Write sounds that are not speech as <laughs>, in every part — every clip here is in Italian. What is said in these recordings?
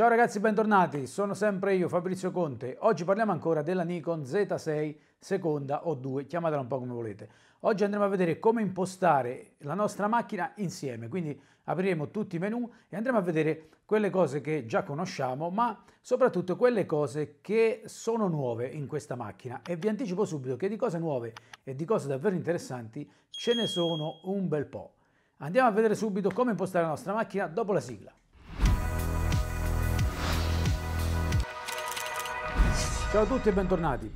Ciao ragazzi, bentornati, sono sempre io Fabrizio Conte. Oggi parliamo ancora della Nikon Z6 seconda o 2, chiamatela un po' come volete. Oggi andremo a vedere come impostare la nostra macchina insieme, quindi apriremo tutti i menu e andremo a vedere quelle cose che già conosciamo, ma soprattutto quelle cose che sono nuove in questa macchina. E vi anticipo subito che di cose nuove e di cose davvero interessanti ce ne sono un bel po'. Andiamo a vedere subito come impostare la nostra macchina dopo la sigla. Ciao a tutti e bentornati.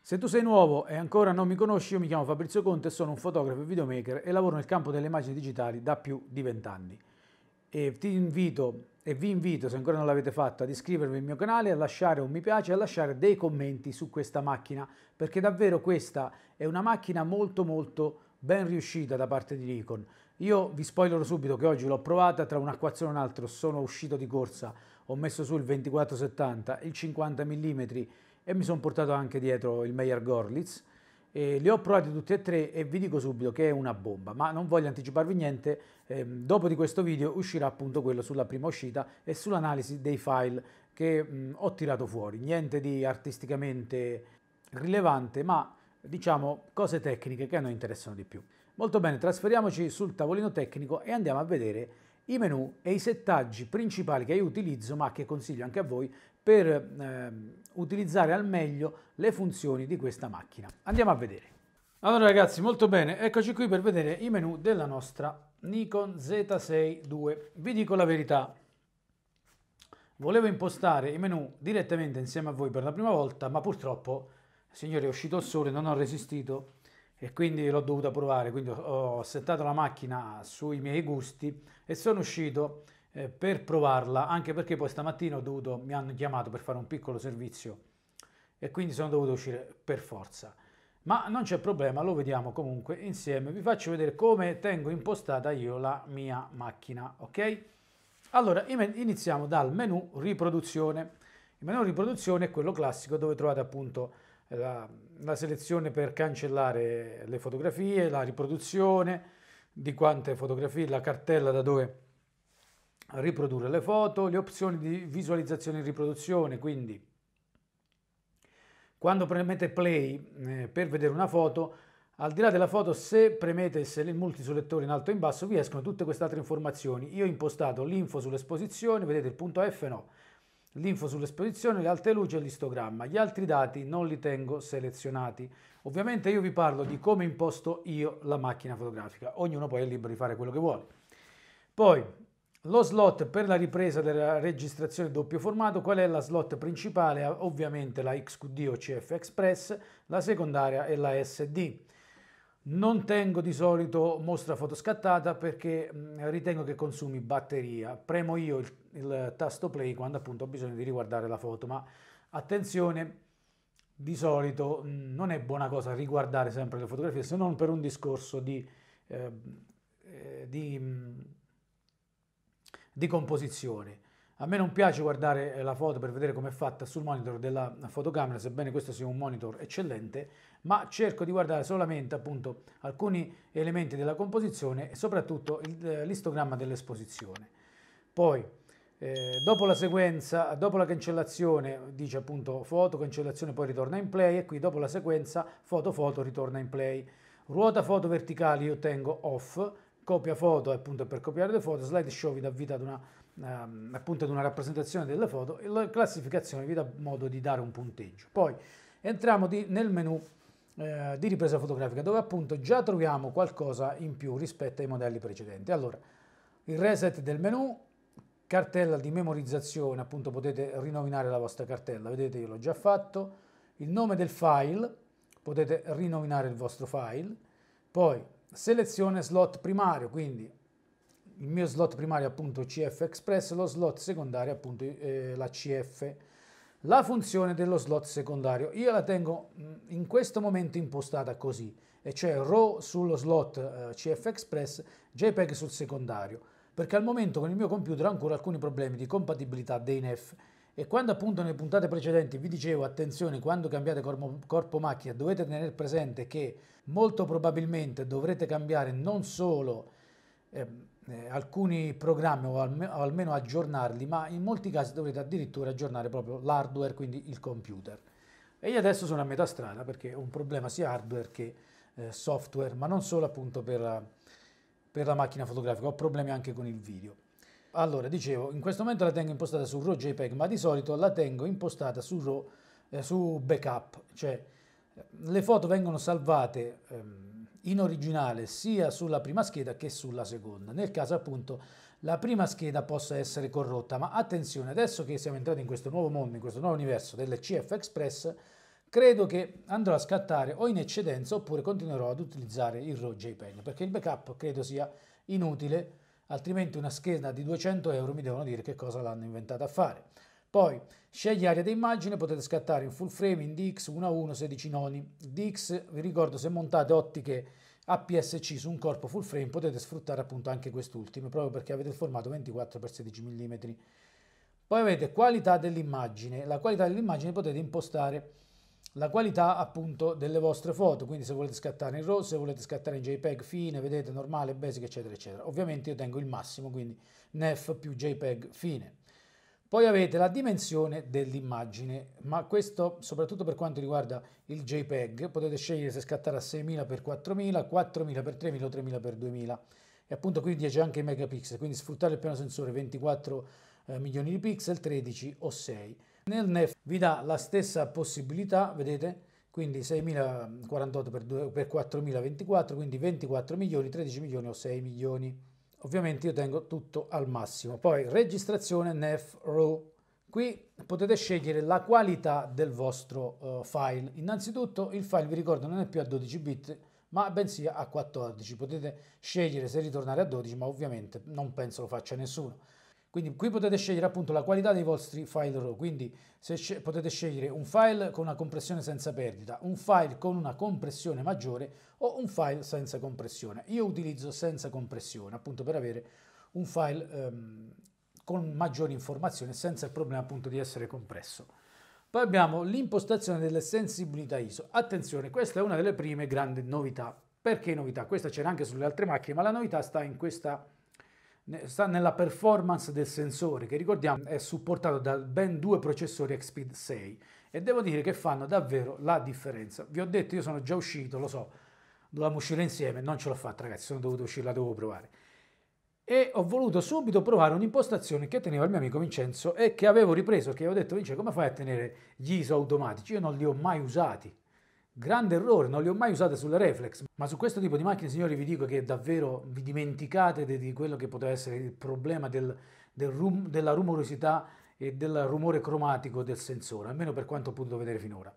Se tu sei nuovo e ancora non mi conosci, io mi chiamo Fabrizio Conte, sono un fotografo e videomaker e lavoro nel campo delle immagini digitali da più di vent'anni. E ti invito e vi invito, se ancora non l'avete fatto, ad iscrivervi al mio canale, a lasciare un mi piace e a lasciare dei commenti su questa macchina, perché davvero questa è una macchina molto molto ben riuscita da parte di Nikon. Io vi spoilerò subito che oggi l'ho provata, tra un'acquazione e un'altra, sono uscito di corsa, ho messo su il 2470, il 50 mm e mi sono portato anche dietro il Meyer Gorlitz. E li ho provati tutti e tre e vi dico subito che è una bomba, ma non voglio anticiparvi niente, ehm, dopo di questo video uscirà appunto quello sulla prima uscita e sull'analisi dei file che mh, ho tirato fuori, niente di artisticamente rilevante, ma diciamo cose tecniche che a noi interessano di più. Molto bene, trasferiamoci sul tavolino tecnico e andiamo a vedere i menu e i settaggi principali che io utilizzo ma che consiglio anche a voi per eh, utilizzare al meglio le funzioni di questa macchina. Andiamo a vedere. Allora ragazzi, molto bene, eccoci qui per vedere i menu della nostra Nikon Z6 II. Vi dico la verità, volevo impostare i menu direttamente insieme a voi per la prima volta, ma purtroppo, signori, è uscito il sole, non ho resistito e quindi l'ho dovuta provare, quindi ho settato la macchina sui miei gusti e sono uscito eh, per provarla, anche perché poi stamattina dovuto, mi hanno chiamato per fare un piccolo servizio e quindi sono dovuto uscire per forza. Ma non c'è problema, lo vediamo comunque insieme. Vi faccio vedere come tengo impostata io la mia macchina, ok? Allora, iniziamo dal menu riproduzione. Il menu riproduzione è quello classico dove trovate appunto la, la selezione per cancellare le fotografie, la riproduzione di quante fotografie, la cartella da dove riprodurre le foto, le opzioni di visualizzazione e riproduzione, quindi quando premete play eh, per vedere una foto, al di là della foto, se premete se il multiselettore in alto e in basso, vi escono tutte queste altre informazioni. Io ho impostato l'info sull'esposizione, vedete il punto F no, l'info sull'esposizione, le alte luci e l'istogramma. Gli altri dati non li tengo selezionati. Ovviamente io vi parlo di come imposto io la macchina fotografica, ognuno poi è libero di fare quello che vuole. Poi lo slot per la ripresa della registrazione doppio formato, qual è la slot principale? Ovviamente la XQD o CF Express, la secondaria è la SD. Non tengo di solito mostra fotoscattata perché mm, ritengo che consumi batteria. Premo io il, il, tasto play quando appunto ho bisogno di riguardare la foto, ma attenzione, di solito mm, non è buona cosa riguardare sempre le fotografie se non per un discorso di, ehm, eh, di, mm, di composizione. A me non piace guardare eh, la foto per vedere com'è fatta sul monitor della fotocamera, sebbene questo sia un monitor eccellente, ma cerco di guardare solamente appunto alcuni elementi della composizione e soprattutto eh, l'istogramma dell'esposizione. Poi, eh, dopo la sequenza, dopo la cancellazione, dice appunto foto, cancellazione, poi ritorna in play e qui dopo la sequenza foto, foto, ritorna in play. Ruota foto verticali io tengo off, copia foto appunto per copiare le foto, slideshow vi dà vita ad una, ehm, appunto ad una rappresentazione delle foto e la classificazione vi dà modo di dare un punteggio. Poi entriamo di, nel menu eh, di ripresa fotografica, dove appunto già troviamo qualcosa in più rispetto ai modelli precedenti. Allora, il reset del menu, cartella di memorizzazione, appunto potete rinominare la vostra cartella, vedete io l'ho già fatto, il nome del file, potete rinominare il vostro file, poi selezione slot primario, quindi il mio slot primario appunto CF Express, lo slot secondario appunto eh, la CF la funzione dello slot secondario. Io la tengo mm, in questo momento impostata così, e cioè RAW sullo slot eh, CF Express, JPEG sul secondario, perché al momento con il mio computer ho ancora alcuni problemi di compatibilità dei NEF e quando appunto nelle puntate precedenti vi dicevo attenzione quando cambiate corpo, macchina dovete tenere presente che molto probabilmente dovrete cambiare non solo eh, eh, alcuni programmi o, alme o almeno aggiornarli, ma in molti casi dovrete addirittura aggiornare proprio l'hardware, quindi il computer. E io adesso sono a metà strada perché ho un problema sia hardware che eh, software, ma non solo appunto per, per la macchina fotografica, ho problemi anche con il video. Allora, dicevo, in questo momento la tengo impostata su RAW JPEG, ma di solito la tengo impostata su RAW, eh, su backup, cioè le foto vengono salvate ehm, in originale sia sulla prima scheda che sulla seconda, nel caso appunto la prima scheda possa essere corrotta, ma attenzione, adesso che siamo entrati in questo nuovo mondo, in questo nuovo universo del CF Express, credo che andrò a scattare o in eccedenza oppure continuerò ad utilizzare il RAW JPEG, perché il backup credo sia inutile, altrimenti una scheda di 200 euro mi devono dire che cosa l'hanno inventata a fare. Poi scegli area di immagine, potete scattare in full frame, in DX 1:1 16 noni. DX, vi ricordo, se montate ottiche APS-C su un corpo full frame potete sfruttare appunto anche quest'ultimo, proprio perché avete il formato 24x16 mm. Poi avete qualità dell'immagine, la qualità dell'immagine potete impostare la qualità appunto delle vostre foto, quindi se volete scattare in RAW, se volete scattare in JPEG fine, vedete normale, basic eccetera eccetera. Ovviamente io tengo il massimo, quindi NEF più JPEG fine. Poi avete la dimensione dell'immagine, ma questo soprattutto per quanto riguarda il JPEG, potete scegliere se scattare a 6000 x 4000, 4000 x 3000 o 3000 x 2000. E appunto qui 10 anche megapixel, quindi sfruttare il piano sensore 24 eh, milioni di pixel, 13 o 6. Nel NEF vi dà la stessa possibilità, vedete? Quindi 6048 x 4024, quindi 24 milioni, 13 milioni o 6 milioni ovviamente io tengo tutto al massimo. Poi registrazione NEF RAW. Qui potete scegliere la qualità del vostro uh, file. Innanzitutto il file, vi ricordo, non è più a 12 bit, ma bensì a 14. Potete scegliere se ritornare a 12, ma ovviamente non penso lo faccia nessuno. Quindi qui potete scegliere appunto la qualità dei vostri file RAW, quindi sc potete scegliere un file con una compressione senza perdita, un file con una compressione maggiore o un file senza compressione. Io utilizzo senza compressione appunto per avere un file ehm, con maggiori informazioni senza il problema appunto di essere compresso. Poi abbiamo l'impostazione delle sensibilità ISO. Attenzione, questa è una delle prime grandi novità. Perché novità? Questa c'era anche sulle altre macchine, ma la novità sta in questa sta nella performance del sensore che ricordiamo è supportato da ben due processori XPID 6 e devo dire che fanno davvero la differenza. Vi ho detto io sono già uscito, lo so, dovevamo uscire insieme, non ce l'ho fatta ragazzi, sono dovuto uscire, la devo provare. E ho voluto subito provare un'impostazione che teneva il mio amico Vincenzo e che avevo ripreso, che avevo detto Vincenzo come fai a tenere gli ISO automatici? Io non li ho mai usati Grande errore, non le ho mai usate sulle reflex, ma su questo tipo di macchine, signori, vi dico che davvero vi dimenticate di, quello che poteva essere il problema del, del rum, della rumorosità e del rumore cromatico del sensore, almeno per quanto ho potuto vedere finora.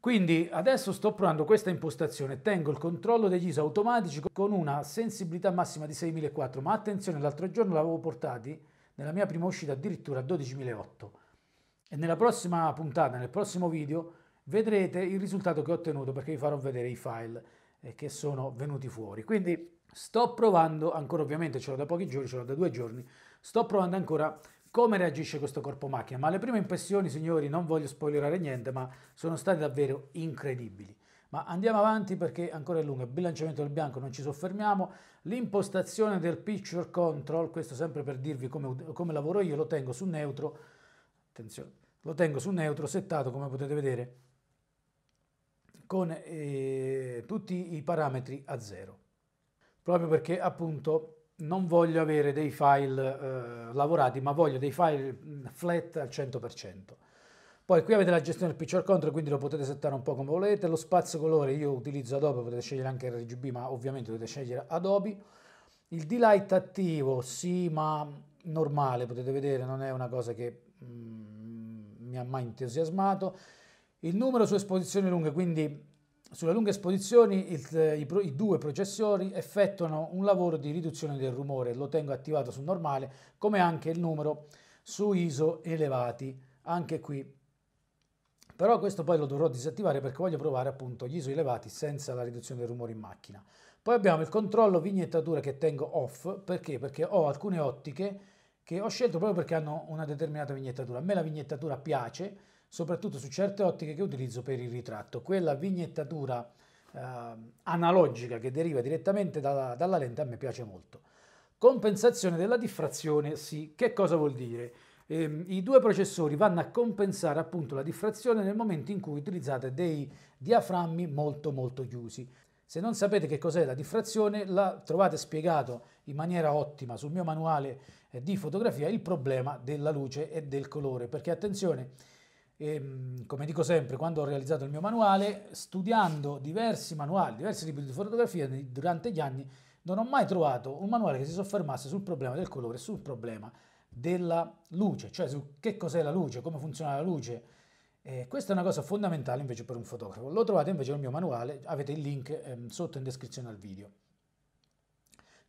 Quindi adesso sto provando questa impostazione, tengo il controllo degli ISO automatici con una sensibilità massima di 6004, ma attenzione, l'altro giorno l'avevo portati nella mia prima uscita addirittura a 12008 e nella prossima puntata, nel prossimo video, vedrete il risultato che ho ottenuto perché vi farò vedere i file eh, che sono venuti fuori. Quindi sto provando ancora, ovviamente ce l'ho da pochi giorni, ce l'ho da due giorni, sto provando ancora come reagisce questo corpo macchina, ma le prime impressioni, signori, non voglio spoilerare niente, ma sono state davvero incredibili. Ma andiamo avanti perché ancora è lungo, il bilanciamento del bianco non ci soffermiamo, l'impostazione del picture control, questo sempre per dirvi come, come lavoro io, lo tengo su neutro, attenzione, lo tengo su neutro settato come potete vedere con eh, tutti i parametri a zero, proprio perché appunto non voglio avere dei file eh, lavorati, ma voglio dei file mm, flat al 100%. Poi qui avete la gestione del picture control, quindi lo potete settare un po' come volete. Lo spazio colore, io utilizzo Adobe, potete scegliere anche RGB, ma ovviamente dovete scegliere Adobe. Il d attivo, sì, ma normale, potete vedere, non è una cosa che mm, mi ha mai entusiasmato. Il numero su esposizioni lunghe, quindi sulle lunghe esposizioni il, i, pro, i, due processori effettuano un lavoro di riduzione del rumore, lo tengo attivato su normale, come anche il numero su ISO elevati, anche qui. Però questo poi lo dovrò disattivare perché voglio provare appunto gli ISO elevati senza la riduzione del rumore in macchina. Poi abbiamo il controllo vignettatura che tengo off, perché? Perché ho alcune ottiche che ho scelto proprio perché hanno una determinata vignettatura. A me la vignettatura piace, soprattutto su certe ottiche che utilizzo per il ritratto. Quella vignettatura eh, analogica che deriva direttamente dalla, dalla lente a me piace molto. Compensazione della diffrazione, sì. Che cosa vuol dire? Eh, I due processori vanno a compensare appunto la diffrazione nel momento in cui utilizzate dei diaframmi molto molto chiusi. Se non sapete che cos'è la diffrazione, la trovate spiegato in maniera ottima sul mio manuale eh, di fotografia il problema della luce e del colore, perché attenzione, e, ehm, come dico sempre, quando ho realizzato il mio manuale, studiando diversi manuali, diversi libri di fotografia durante gli anni, non ho mai trovato un manuale che si soffermasse sul problema del colore, sul problema della luce, cioè su che cos'è la luce, come funziona la luce. Eh, questa è una cosa fondamentale invece per un fotografo. Lo trovate invece nel mio manuale, avete il link eh, sotto in descrizione al video.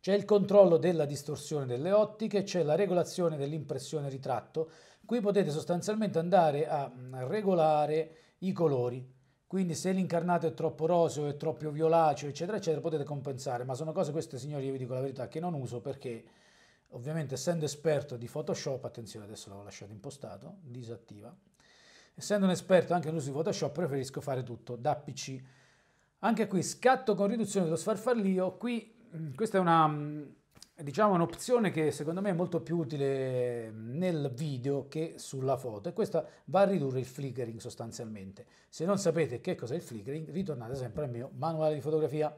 C'è il controllo della distorsione delle ottiche, c'è la regolazione dell'impressione ritratto, Qui potete sostanzialmente andare a mm, regolare i colori. Quindi se l'incarnato è troppo roseo, è troppo violaceo, eccetera, eccetera, potete compensare. Ma sono cose queste, signori, io vi dico la verità, che non uso perché, ovviamente, essendo esperto di Photoshop, attenzione, adesso l'ho lasciato impostato, disattiva. Essendo un esperto anche in uso di Photoshop, preferisco fare tutto da PC. Anche qui, scatto con riduzione dello sfarfallio. Qui, mm, questa è una mm, diciamo un'opzione che secondo me è molto più utile nel video che sulla foto e questa va a ridurre il flickering sostanzialmente. Se non sapete che cos'è il flickering ritornate sempre al mio manuale di fotografia.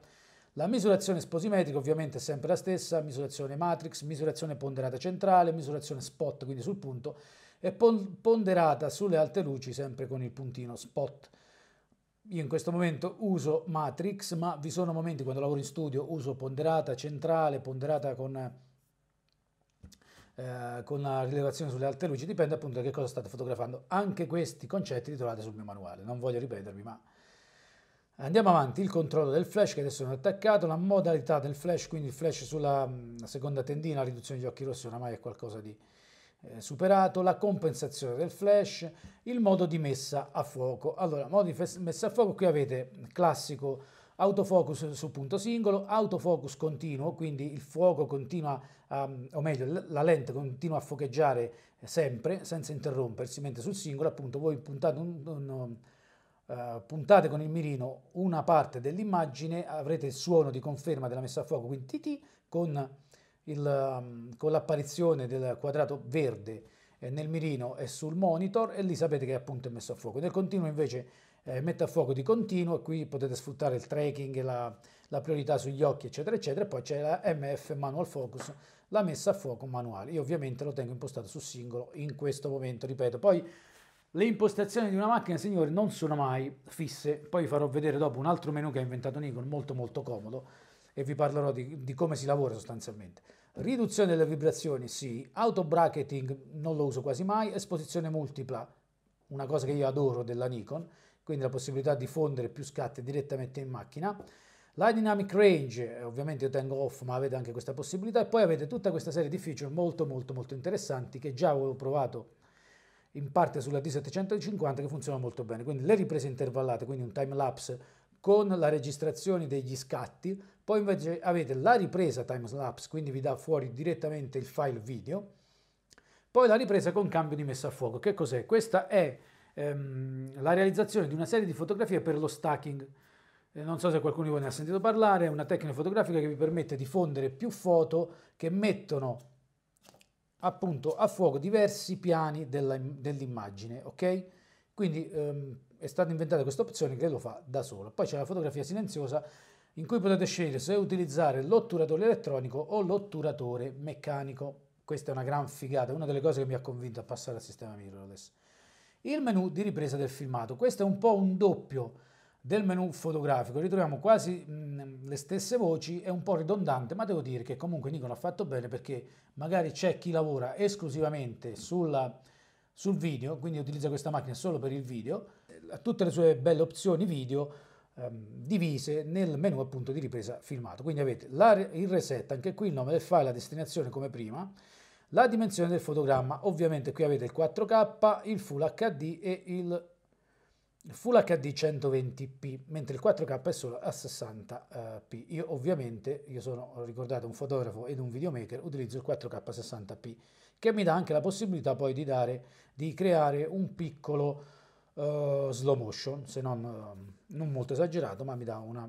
La misurazione sposimetrica ovviamente è sempre la stessa, misurazione matrix, misurazione ponderata centrale, misurazione spot quindi sul punto e ponderata sulle alte luci sempre con il puntino spot. Io in questo momento uso Matrix, ma vi sono momenti quando lavoro in studio, uso ponderata centrale, ponderata con, eh, con la rilevazione sulle alte luci, dipende appunto da che cosa state fotografando. Anche questi concetti li trovate sul mio manuale, non voglio ripetermi, ma... Andiamo avanti, il controllo del flash che adesso non è attaccato, la modalità del flash, quindi il flash sulla mm, seconda tendina, la riduzione degli occhi rossi oramai è qualcosa di eh, superato, la compensazione del flash, il modo di messa a fuoco. Allora, modo di messa a fuoco, qui avete classico autofocus sul punto singolo, autofocus continuo, quindi il fuoco continua, a, o meglio, la lente continua a focheggiare sempre, senza interrompersi, mentre sul singolo, appunto, voi puntate, un, un, uh, puntate con il mirino una parte dell'immagine, avrete il suono di conferma della messa a fuoco, quindi TT, con il, um, con l'apparizione del quadrato verde eh, nel mirino e sul monitor e lì sapete che appunto è messo a fuoco. Nel continuo invece eh, mette a fuoco di continuo qui potete sfruttare il tracking, la, la priorità sugli occhi eccetera eccetera e poi c'è la MF Manual Focus, la messa a fuoco manuale. Io ovviamente lo tengo impostato su singolo in questo momento, ripeto. Poi le impostazioni di una macchina, signori, non sono mai fisse, poi farò vedere dopo un altro menu che ha inventato Nikon, molto molto comodo, e vi parlerò di, di come si lavora sostanzialmente. Riduzione delle vibrazioni, sì, auto bracketing non lo uso quasi mai, esposizione multipla, una cosa che io adoro della Nikon, quindi la possibilità di fondere più scatti direttamente in macchina. La dynamic range, eh, ovviamente io tengo off, ma avete anche questa possibilità, e poi avete tutta questa serie di feature molto molto molto interessanti che già avevo provato in parte sulla D750 che funziona molto bene. Quindi le riprese intervallate, quindi un time lapse con la registrazione degli scatti, poi invece avete la ripresa timelapse, quindi vi dà fuori direttamente il file video. Poi la ripresa con cambio di messa a fuoco. Che cos'è? Questa è ehm, la realizzazione di una serie di fotografie per lo stacking. Eh, non so se qualcuno di voi ne ha sentito parlare, è una tecnica fotografica che vi permette di fondere più foto che mettono appunto a fuoco diversi piani dell'immagine, ok? Quindi ehm, è stata inventata questa opzione che lo fa da solo. Poi c'è la fotografia silenziosa in cui potete scegliere se utilizzare l'otturatore elettronico o l'otturatore meccanico. Questa è una gran figata, una delle cose che mi ha convinto a passare al sistema mirrorless. Il menu di ripresa del filmato, questo è un po' un doppio del menu fotografico, ritroviamo quasi mh, mm, le stesse voci, è un po' ridondante, ma devo dire che comunque Nikon ha fatto bene perché magari c'è chi lavora esclusivamente sulla, sul video, quindi utilizza questa macchina solo per il video, ha tutte le sue belle opzioni video, Ehm, divise nel menu appunto di ripresa filmato. Quindi avete il reset, anche qui il nome del file, la destinazione come prima, la dimensione del fotogramma, ovviamente qui avete il 4K, il Full HD e il Full HD 120p, mentre il 4K è solo a 60p. Io ovviamente, io sono, ricordate, un fotografo ed un videomaker, utilizzo il 4K 60p, che mi dà anche la possibilità poi di, dare, di creare un piccolo uh, slow motion, se non... Uh, non molto esagerato, ma mi dà una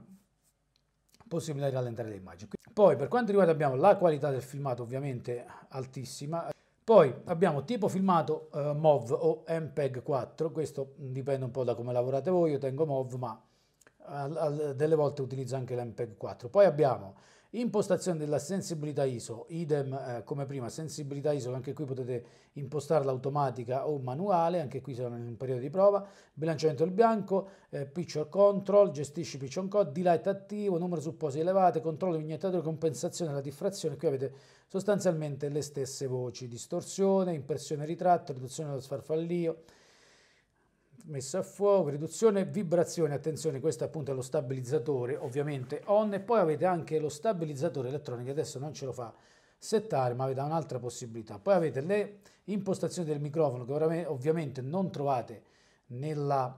possibilità di rallentare le immagini. Poi per quanto riguarda abbiamo la qualità del filmato ovviamente altissima, poi abbiamo tipo filmato eh, MOV o MPEG 4, questo dipende un po' da come lavorate voi, io tengo MOV ma delle volte utilizzo anche l'MPEG 4. Poi abbiamo impostazione della sensibilità ISO, idem eh, come prima, sensibilità ISO, anche qui potete impostarla automatica o manuale, anche qui siamo in un periodo di prova, bilanciamento del bianco, eh, picture control, gestisci picture code, delight attivo, numero supposi elevate, controllo di vignettatore, compensazione della diffrazione, qui avete sostanzialmente le stesse voci, distorsione, impressione ritratto, riduzione dello sfarfallio, messa a fuoco, riduzione vibrazione, attenzione questo appunto è lo stabilizzatore ovviamente on e poi avete anche lo stabilizzatore elettronico, adesso non ce lo fa settare ma avete un'altra possibilità. Poi avete le impostazioni del microfono che ovviamente non trovate nella,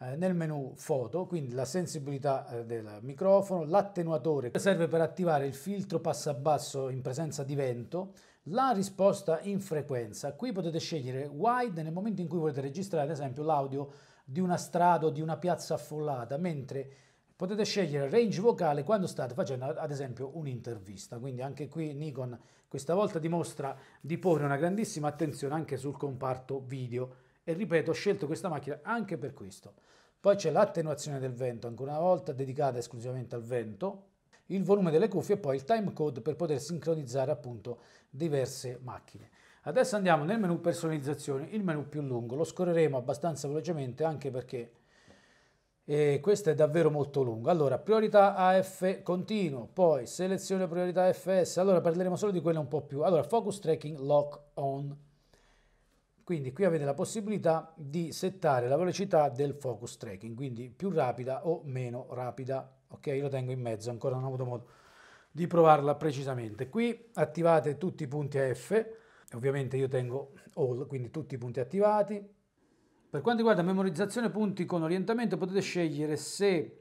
eh, nel menu foto, quindi la sensibilità eh, del microfono, l'attenuatore che serve per attivare il filtro passa basso in presenza di vento, la risposta in frequenza. Qui potete scegliere wide nel momento in cui volete registrare, ad esempio, l'audio di una strada o di una piazza affollata, mentre potete scegliere range vocale quando state facendo, ad esempio, un'intervista. Quindi anche qui Nikon questa volta dimostra di porre una grandissima attenzione anche sul comparto video. E ripeto, ho scelto questa macchina anche per questo. Poi c'è l'attenuazione del vento, ancora una volta dedicata esclusivamente al vento, il volume delle cuffie e poi il time code per poter sincronizzare appunto diverse macchine. Adesso andiamo nel menu personalizzazione, il menu più lungo, lo scorreremo abbastanza velocemente anche perché e eh, questo è davvero molto lungo. Allora, priorità AF continuo, poi selezione priorità FS, allora parleremo solo di quelle un po' più. Allora, focus tracking lock on. Quindi qui avete la possibilità di settare la velocità del focus tracking, quindi più rapida o meno rapida ok? Lo tengo in mezzo, ancora non ho avuto modo di provarla precisamente. Qui attivate tutti i punti F, ovviamente io tengo all, quindi tutti i punti attivati. Per quanto riguarda memorizzazione punti con orientamento potete scegliere se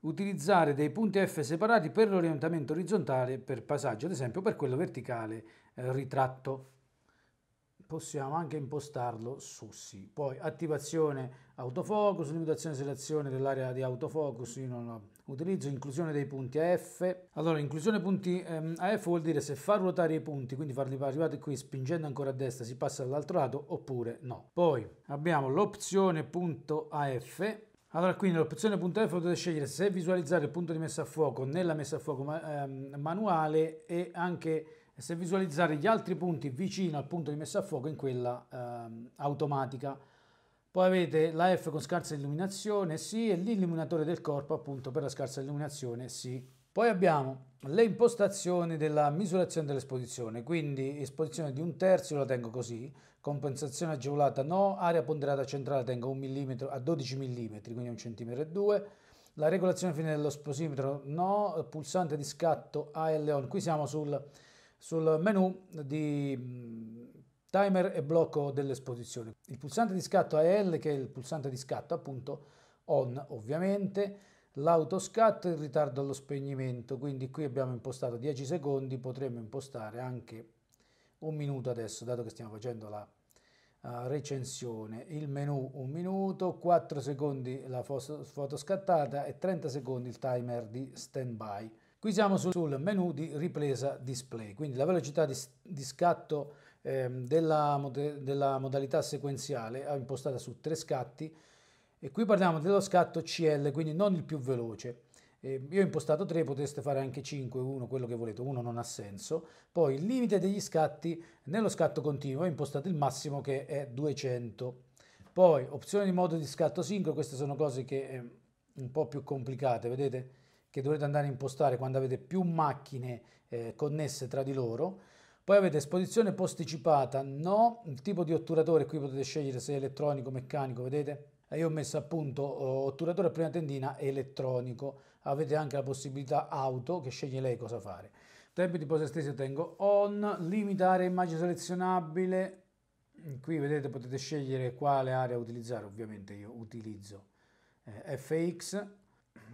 utilizzare dei punti F separati per l'orientamento orizzontale per passaggio, ad esempio per quello verticale eh, ritratto. Possiamo anche impostarlo su sì. Poi attivazione autofocus, limitazione selezione dell'area di autofocus, io non ho utilizzo inclusione dei punti AF. Allora, inclusione punti ehm, AF vuol dire se far ruotare i punti, quindi farli arrivare qui spingendo ancora a destra si passa dall'altro lato oppure no. Poi abbiamo l'opzione punto AF allora qui nell'opzione punto AF potete scegliere se visualizzare il punto di messa a fuoco nella messa a fuoco ehm, manuale e anche se visualizzare gli altri punti vicino al punto di messa a fuoco in quella ehm, automatica. Poi avete la F con scarsa illuminazione, sì, e l'illuminatore del corpo appunto per la scarsa illuminazione, sì. Poi abbiamo le impostazioni della misurazione dell'esposizione, quindi esposizione di un terzo la tengo così, compensazione agevolata no, area ponderata centrale tengo un mm a 12 mm, quindi un cm e due, la regolazione fine dello sposimetro no, pulsante di scatto AL on, qui siamo sul, sul menu di, Timer e blocco dell'esposizione. Il pulsante di scatto AL che è il pulsante di scatto appunto on ovviamente, l'autoscatto e il ritardo allo spegnimento, quindi qui abbiamo impostato 10 secondi, potremmo impostare anche un minuto adesso dato che stiamo facendo la eh, recensione, il menu un minuto, 4 secondi la foto, scattata e 30 secondi il timer di standby Qui siamo sul, menu di ripresa display, quindi la velocità di, di scatto Ehm, della, della modalità sequenziale impostata su tre scatti e qui parliamo dello scatto CL, quindi non il più veloce. Eh, io ho impostato 3, potreste fare anche 5, 1, quello che volete, 1 non ha senso. Poi il limite degli scatti, nello scatto continuo ho impostato il massimo che è 200. Poi opzione di modo di scatto sincro, queste sono cose che eh, un po' più complicate, vedete? Che dovrete andare a impostare quando avete più macchine eh, connesse tra di loro. Poi avete esposizione posticipata, no, il tipo di otturatore, qui potete scegliere se è elettronico o meccanico, vedete? Eh, io ho messo appunto eh, otturatore a prima tendina elettronico, avete anche la possibilità auto che sceglie lei cosa fare. Tempi di posa estesi tengo on, limitare immagine selezionabile, qui vedete potete scegliere quale area utilizzare, ovviamente io utilizzo eh, FX,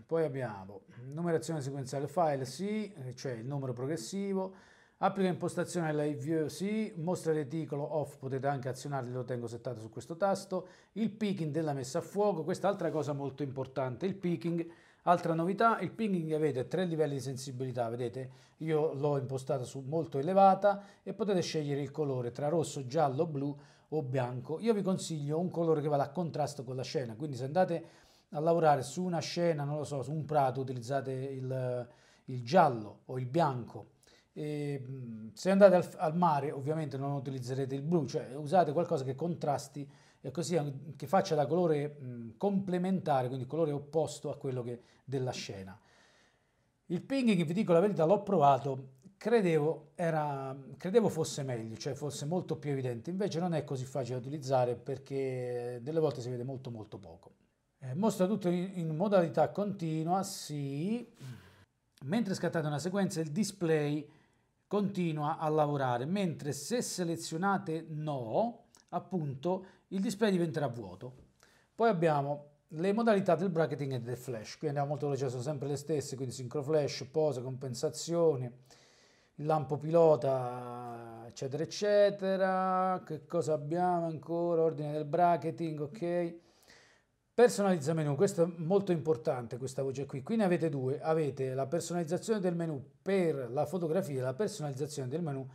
poi abbiamo numerazione sequenziale file, sì, cioè il numero progressivo, Applica impostazione alla view, sì, mostra reticolo off, potete anche azionarli, lo tengo settato su questo tasto, il picking della messa a fuoco, questa altra cosa molto importante, il picking, altra novità, il picking avete tre livelli di sensibilità, vedete, io l'ho impostata su molto elevata e potete scegliere il colore tra rosso, giallo, blu o bianco. Io vi consiglio un colore che vada a contrasto con la scena, quindi se andate a lavorare su una scena, non lo so, su un prato utilizzate il, il giallo o il bianco, e, ehm, se andate al, al, mare ovviamente non utilizzerete il blu, cioè usate qualcosa che contrasti e così che faccia da colore mh, complementare, quindi colore opposto a quello che, della scena. Il pinging, vi dico la verità, l'ho provato, credevo, era, credevo fosse meglio, cioè fosse molto più evidente, invece non è così facile da utilizzare perché delle volte si vede molto molto poco. Eh, mostra tutto in, in modalità continua, sì, mentre scattate una sequenza il display continua a lavorare, mentre se selezionate no, appunto, il display diventerà vuoto. Poi abbiamo le modalità del bracketing e del flash, qui andiamo molto veloce, sono sempre le stesse, quindi sincro flash, pose, compensazione, il lampo pilota, eccetera, eccetera. Che cosa abbiamo ancora? Ordine del bracketing, ok. Personalizza menu, questo è molto importante, questa voce qui. Qui ne avete due, avete la personalizzazione del menu per la fotografia e la personalizzazione del menu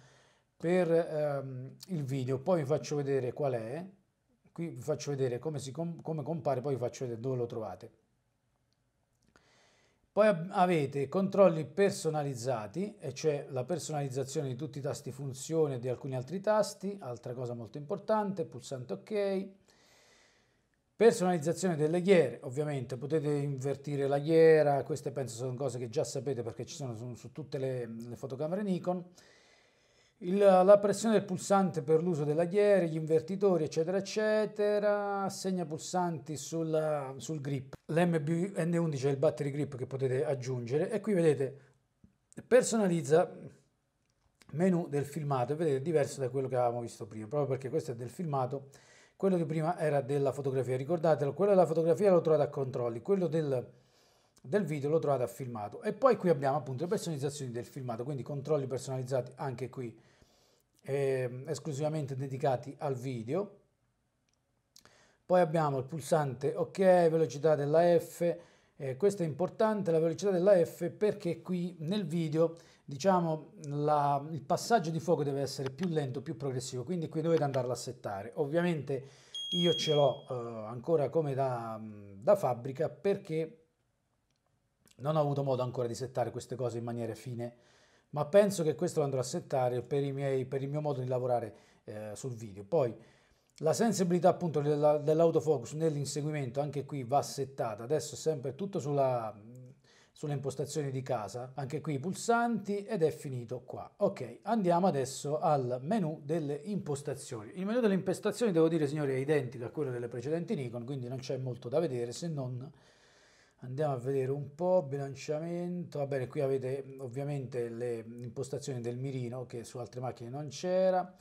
per ehm, il video. Poi vi faccio vedere qual è, qui vi faccio vedere come, si com come compare, poi vi faccio vedere dove lo trovate. Poi avete controlli personalizzati, e cioè la personalizzazione di tutti i tasti funzione e di alcuni altri tasti, altra cosa molto importante, pulsante ok Personalizzazione delle ghiere, ovviamente potete invertire la ghiera, queste penso sono cose che già sapete perché ci sono su, su tutte le, le, fotocamere Nikon. Il, la pressione del pulsante per l'uso della ghiera, gli invertitori eccetera eccetera, segna pulsanti sul, sul grip. L'MBN11 è il battery grip che potete aggiungere e qui vedete personalizza menu del filmato, vedete è diverso da quello che avevamo visto prima, proprio perché questo è del filmato quello di prima era della fotografia, ricordatelo, quello della fotografia lo trovate a controlli, quello del, del video lo trovate a filmato. E poi qui abbiamo appunto le personalizzazioni del filmato, quindi controlli personalizzati anche qui eh, esclusivamente dedicati al video. Poi abbiamo il pulsante ok, velocità della F, eh, questo è importante, la velocità della F, perché qui nel video diciamo la, il passaggio di fuoco deve essere più lento, più progressivo, quindi qui dovete andarlo a settare. Ovviamente io ce l'ho eh, ancora come da, da fabbrica perché non ho avuto modo ancora di settare queste cose in maniera fine, ma penso che questo lo andrò a settare per, miei, per il mio modo di lavorare eh, sul video. Poi la sensibilità appunto dell'autofocus nell'inseguimento anche qui va settata, adesso è sempre tutto sulla, sulle impostazioni di casa, anche qui i pulsanti ed è finito qua. Ok, andiamo adesso al menu delle impostazioni. Il menu delle impostazioni devo dire signori è identico a quello delle precedenti Nikon, quindi non c'è molto da vedere se non andiamo a vedere un po' bilanciamento va bene qui avete ovviamente le impostazioni del mirino che su altre macchine non c'era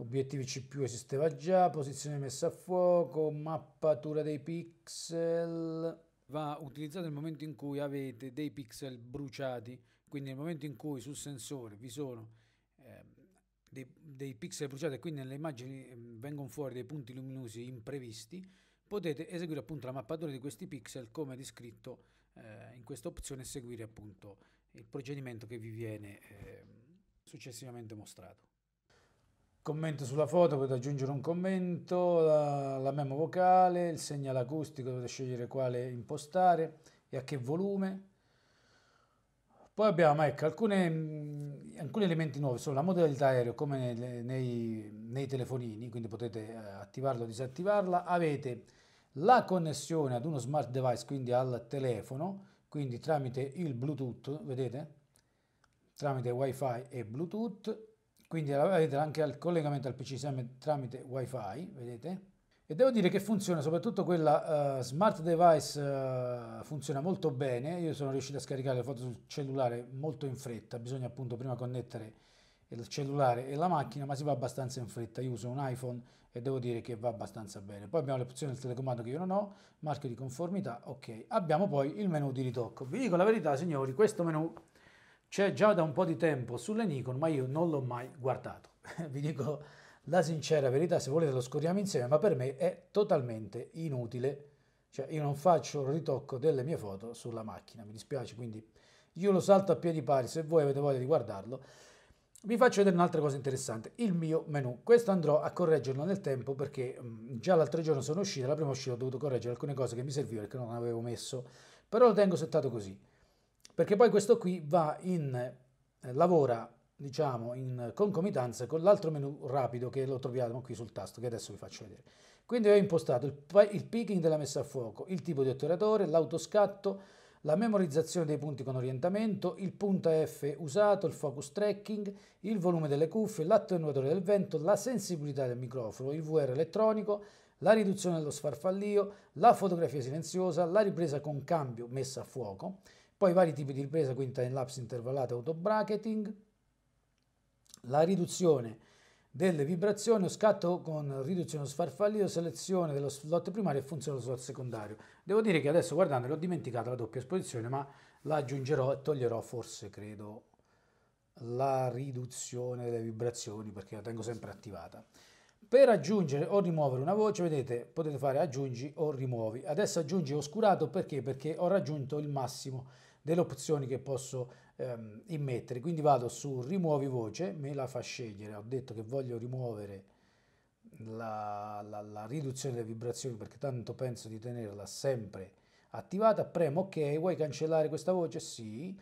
obiettivi CPU esisteva già, posizione messa a fuoco, mappatura dei pixel. Va utilizzato nel momento in cui avete dei pixel bruciati, quindi nel momento in cui sul sensore vi sono eh, dei, dei, pixel bruciati e quindi nelle immagini ehm, vengono fuori dei punti luminosi imprevisti, potete eseguire appunto la mappatura di questi pixel come descritto eh, in questa opzione e seguire appunto il procedimento che vi viene eh, successivamente mostrato. Commento sulla foto, potete aggiungere un commento, la, la memo vocale, il segnale acustico, dovete scegliere quale impostare e a che volume. Poi abbiamo ecco, alcune, mm, alcuni elementi nuovi, sono la modalità aereo come nei, nei, nei telefonini, quindi potete eh, attivarla o disattivarla. Avete la connessione ad uno smart device, quindi al telefono, quindi tramite il Bluetooth, vedete? Tramite WiFi e Bluetooth quindi avete anche il collegamento al PC SEM tramite wifi, vedete? E devo dire che funziona, soprattutto quella uh, smart device uh, funziona molto bene, io sono riuscito a scaricare le foto sul cellulare molto in fretta, bisogna appunto prima connettere il cellulare e la macchina, ma si va abbastanza in fretta, io uso un iPhone e devo dire che va abbastanza bene. Poi abbiamo l'opzione del telecomando che io non ho, marchio di conformità, ok. Abbiamo poi il menu di ritocco. Vi dico la verità signori, questo menu c'è già da un po' di tempo sulle Nikon, ma io non l'ho mai guardato. <laughs> Vi dico la sincera verità, se volete lo scorriamo insieme, ma per me è totalmente inutile. Cioè io non faccio il ritocco delle mie foto sulla macchina, mi dispiace, quindi io lo salto a piedi pari, se voi avete voglia di guardarlo. Vi faccio vedere un'altra cosa interessante, il mio menu. Questo andrò a correggerlo nel tempo perché mh, mm, già l'altro giorno sono uscito, la prima uscita ho dovuto correggere alcune cose che mi servivano perché non avevo messo, però lo tengo settato così perché poi questo qui va in, eh, lavora diciamo in concomitanza con l'altro menu rapido che lo troviamo qui sul tasto che adesso vi faccio vedere. Quindi ho impostato il, il picking della messa a fuoco, il tipo di otturatore, l'autoscatto, la memorizzazione dei punti con orientamento, il punta F usato, il focus tracking, il volume delle cuffie, l'attenuatore del vento, la sensibilità del microfono, il VR elettronico, la riduzione dello sfarfallio, la fotografia silenziosa, la ripresa con cambio messa a fuoco, poi vari tipi di ripresa, quindi time lapse intervallate, auto bracketing, la riduzione delle vibrazioni o scatto con riduzione o sfarfallio, selezione dello slot primario e funzione dello slot secondario. Devo dire che adesso guardando l'ho dimenticata la doppia esposizione, ma la aggiungerò e toglierò forse, credo, la riduzione delle vibrazioni perché la tengo sempre attivata. Per aggiungere o rimuovere una voce, vedete, potete fare aggiungi o rimuovi. Adesso aggiungi oscurato perché? Perché ho raggiunto il massimo delle opzioni che posso ehm, immettere. Quindi vado su rimuovi voce, me la fa scegliere, ho detto che voglio rimuovere la, la, la riduzione delle vibrazioni perché tanto penso di tenerla sempre attivata, premo ok, vuoi cancellare questa voce? Sì,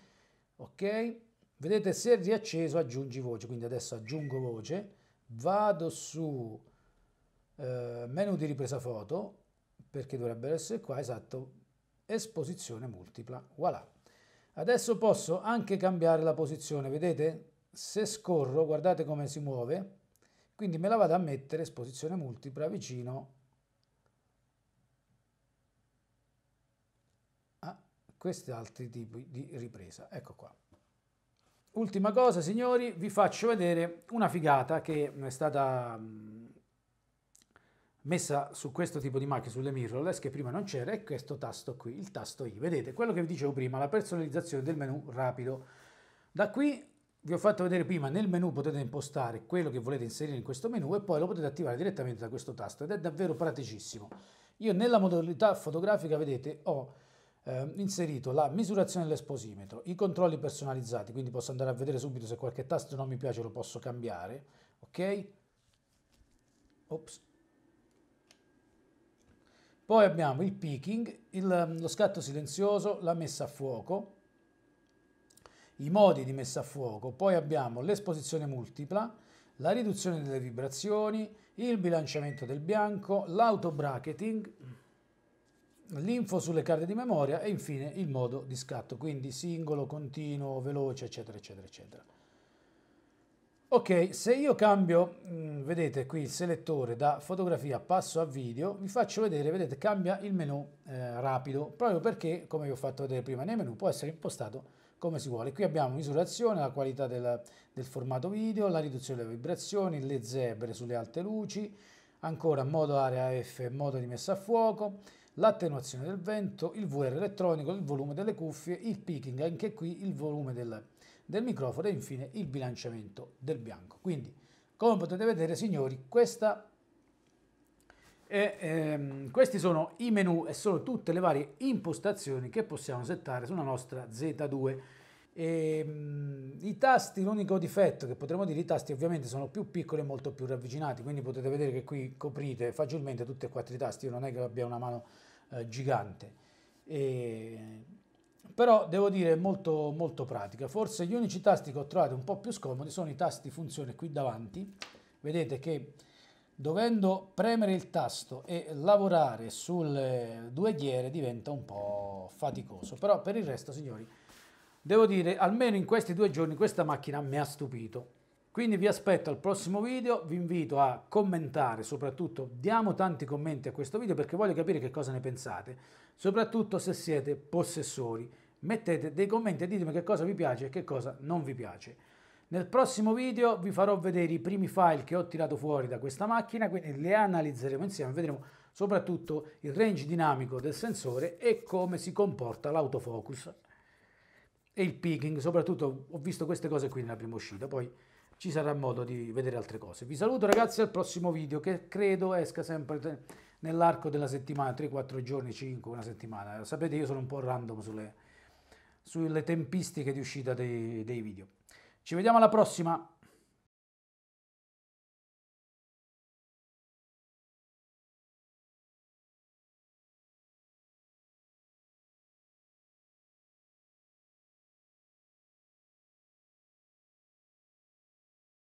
ok, vedete se riacceso aggiungi voce, quindi adesso aggiungo voce, vado su eh, menu di ripresa foto, perché dovrebbe essere qua, esatto, esposizione multipla, voilà. Adesso posso anche cambiare la posizione, vedete? Se scorro, guardate come si muove, quindi me la vado a mettere, esposizione multipla, vicino a questi altri tipi di ripresa. Ecco qua. Ultima cosa, signori, vi faccio vedere una figata che è stata mm, messa su questo tipo di macchine, sulle mirrorless, che prima non c'era, è questo tasto qui, il tasto I. Vedete, quello che vi dicevo prima, la personalizzazione del menu rapido. Da qui vi ho fatto vedere prima, nel menu potete impostare quello che volete inserire in questo menu e poi lo potete attivare direttamente da questo tasto ed è davvero praticissimo. Io nella modalità fotografica, vedete, ho eh, inserito la misurazione dell'esposimetro, i controlli personalizzati, quindi posso andare a vedere subito se qualche tasto non mi piace lo posso cambiare, ok? Ops, poi abbiamo il picking, il, mm, lo scatto silenzioso, la messa a fuoco, i modi di messa a fuoco, poi abbiamo l'esposizione multipla, la riduzione delle vibrazioni, il bilanciamento del bianco, l'auto-bracketing, l'info sulle carte di memoria e infine il modo di scatto, quindi singolo, continuo, veloce, eccetera, eccetera, eccetera. Ok, se io cambio, mm, vedete qui il selettore da fotografia passo a video, vi faccio vedere, vedete cambia il menu eh, rapido, proprio perché, come vi ho fatto vedere prima nel menu, può essere impostato come si vuole. Qui abbiamo misurazione, la qualità del, del formato video, la riduzione delle vibrazioni, le zebre sulle alte luci, ancora modo area F, modo di messa a fuoco, l'attenuazione del vento, il VR elettronico, il volume delle cuffie, il picking, anche qui il volume del del microfono e infine il bilanciamento del bianco. Quindi, come potete vedere, signori, questa e, ehm, questi sono i menu e sono tutte le varie impostazioni che possiamo settare sulla nostra Z2. E, ehm, I tasti, l'unico difetto che potremmo dire, i tasti ovviamente sono più piccoli e molto più ravvicinati, quindi potete vedere che qui coprite facilmente tutti e quattro i tasti, io non è che abbia una mano eh, gigante. E, ehm, però devo dire molto, molto pratica. Forse gli unici tasti che ho trovato un po' più scomodi sono i tasti funzione qui davanti. Vedete che dovendo premere il tasto e lavorare sulle eh, due ghiere diventa un po' faticoso. Però per il resto, signori, devo dire, almeno in questi due giorni questa macchina mi ha stupito. Quindi vi aspetto al prossimo video, vi invito a commentare, soprattutto diamo tanti commenti a questo video perché voglio capire che cosa ne pensate, soprattutto se siete possessori. Mettete dei commenti e ditemi che cosa vi piace e che cosa non vi piace. Nel prossimo video vi farò vedere i primi file che ho tirato fuori da questa macchina, quindi le analizzeremo insieme, vedremo soprattutto il range dinamico del sensore e come si comporta l'autofocus e il peaking, soprattutto ho visto queste cose qui nella prima uscita, poi ci sarà modo di vedere altre cose. Vi saluto ragazzi al prossimo video che credo esca sempre nell'arco della settimana, 3-4 giorni, 5, una settimana. Sapete io sono un po' random sulle, sulle tempistiche di uscita dei, dei video. Ci vediamo alla prossima!